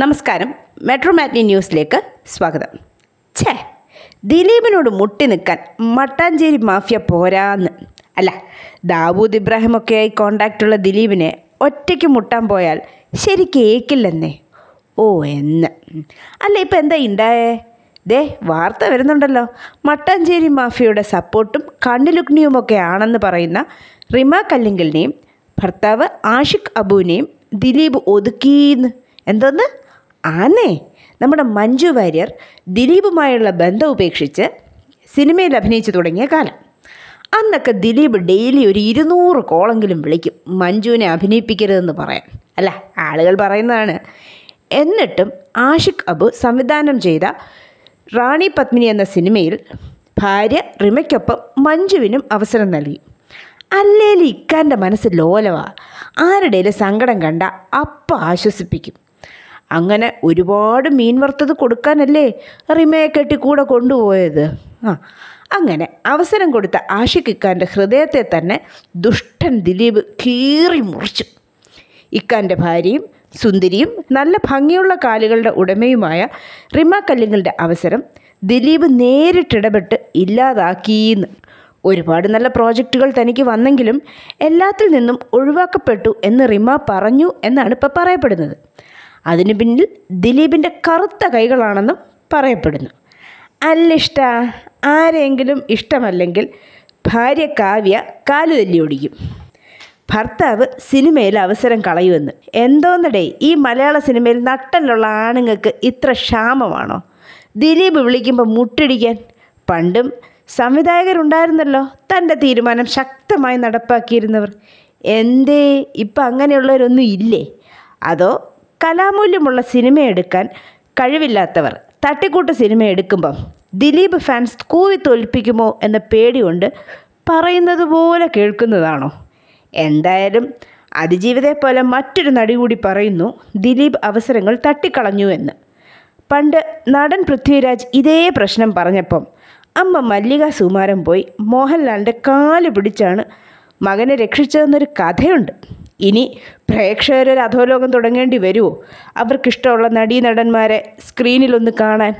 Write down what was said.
നമസ്കാരം മെട്രോ ന്യൂസിലേക്ക് സ്വാഗതം ഛേ ദിലീപിനോട് മുട്ടി നിൽക്കാൻ മട്ടാഞ്ചേരി മാഫിയ പോരാന്ന് അല്ല ദാവൂദ് ഇബ്രാഹിമൊക്കെയായി കോണ്ടാക്റ്റുള്ള ദിലീപിനെ ഒറ്റയ്ക്ക് മുട്ടാൻ പോയാൽ ശരി കേൾക്കില്ലെന്നേ ഓ എന്ന് അല്ല ഇപ്പം എന്താ ഉണ്ടായേ ദേ വാർത്ത വരുന്നുണ്ടല്ലോ മട്ടാഞ്ചേരി മാഫിയയുടെ സപ്പോർട്ടും കണ്ണിലുഗ്നിയുമൊക്കെ ആണെന്ന് പറയുന്ന റിമ കല്ലിങ്കലിനെയും ഭർത്താവ് ആഷിഖ് അബുവിനെയും ദിലീപ് ഒതുക്കിയെന്ന് എന്തോന്ന് ആന്നേ നമ്മുടെ മഞ്ജു വാര്യർ ദിലീപുമായുള്ള ബന്ധം ഉപേക്ഷിച്ച് സിനിമയിൽ അഭിനയിച്ചു തുടങ്ങിയ കാലം അന്നൊക്കെ ദിലീപ് ഡെയിലി ഒരു ഇരുന്നൂറ് കോളെങ്കിലും വിളിക്കും മഞ്ജുവിനെ അഭിനയിപ്പിക്കരുതെന്ന് പറയാൻ അല്ല ആളുകൾ പറയുന്നതാണ് എന്നിട്ടും ആഷിഖ് അബു സംവിധാനം ചെയ്ത റാണി പത്മിനി എന്ന സിനിമയിൽ ഭാര്യ റിമയ്ക്കൊപ്പം മഞ്ജുവിനും അവസരം നൽകി അല്ലേലും ഇക്കാൻ്റെ മനസ്സ് ലോലവാ ആരുടെയും സങ്കടം കണ്ട അപ്പം ആശ്വസിപ്പിക്കും അങ്ങനെ ഒരുപാട് മീൻ വറുത്തത് കൊടുക്കാനല്ലേ റിമയെ കെട്ടി കൂടെ കൊണ്ടുപോയത് ആ അങ്ങനെ അവസരം കൊടുത്ത ആഷിഖിക്കാൻ്റെ ഹൃദയത്തെ തന്നെ ദുഷ്ടൻ ദിലീപ് കീറി മുറിച്ചു ഇക്കാൻ്റെ ഭാര്യയും സുന്ദരിയും നല്ല ഭംഗിയുള്ള കാലുകളുടെ ഉടമയുമായ റിമ കല്ലിങ്ങളുടെ അവസരം ദിലീപ് നേരിട്ടിടപെട്ട് ഇല്ലാതാക്കിയെന്ന് ഒരുപാട് നല്ല പ്രോജക്റ്റുകൾ തനിക്ക് വന്നെങ്കിലും എല്ലാത്തിൽ നിന്നും ഒഴിവാക്കപ്പെട്ടു എന്ന് റിമ പറഞ്ഞു എന്നാണ് ഇപ്പോൾ പറയപ്പെടുന്നത് അതിനു പിന്നിൽ ദിലീപിൻ്റെ കറുത്ത കൈകളാണെന്നും പറയപ്പെടുന്നു അല്ലിഷ്ട ആരെങ്കിലും ഇഷ്ടമല്ലെങ്കിൽ ഭാര്യ കാവ്യ കാലു ഓടിക്കും ഭർത്താവ് സിനിമയിൽ അവസരം കളയുമെന്ന് എന്തോന്നടേ ഈ മലയാള സിനിമയിൽ നട്ടലുള്ള ആണുങ്ങൾക്ക് ഇത്ര ക്ഷാമമാണോ ദിലീപ് വിളിക്കുമ്പോൾ മുട്ടിടിക്കാൻ പണ്ടും സംവിധായകരുണ്ടായിരുന്നല്ലോ തൻ്റെ തീരുമാനം ശക്തമായി നടപ്പാക്കിയിരുന്നവർ എന്തേ ഇപ്പം അങ്ങനെയുള്ളവരൊന്നും ഇല്ലേ അതോ കലാമൂല്യമുള്ള സിനിമ എടുക്കാൻ കഴിവില്ലാത്തവർ തട്ടിക്കൂട്ട് സിനിമ എടുക്കുമ്പം ദിലീപ് ഫാൻസ് കൂവി തോൽപ്പിക്കുമോ എന്ന പേടിയുണ്ട് പറയുന്നത് പോലെ കേൾക്കുന്നതാണോ എന്തായാലും അതിജീവിതെ പോലെ മറ്റൊരു നടി കൂടി പറയുന്നു ദിലീപ് അവസരങ്ങൾ തട്ടിക്കളഞ്ഞു എന്ന് പണ്ട് നടൻ പൃഥ്വിരാജ് ഇതേ പ്രശ്നം പറഞ്ഞപ്പം അമ്മ മല്ലിക സുമാരൻ പോയി മോഹൻലാലിൻ്റെ കാല് പിടിച്ചാണ് മകനെ രക്ഷിച്ചതെന്നൊരു കഥയുണ്ട് ഇനി പ്രേക്ഷകർ അധോലോകം തുടങ്ങേണ്ടി വരുമോ അവർക്കിഷ്ടമുള്ള നടീനടന്മാരെ സ്ക്രീനിലൊന്ന് കാണാൻ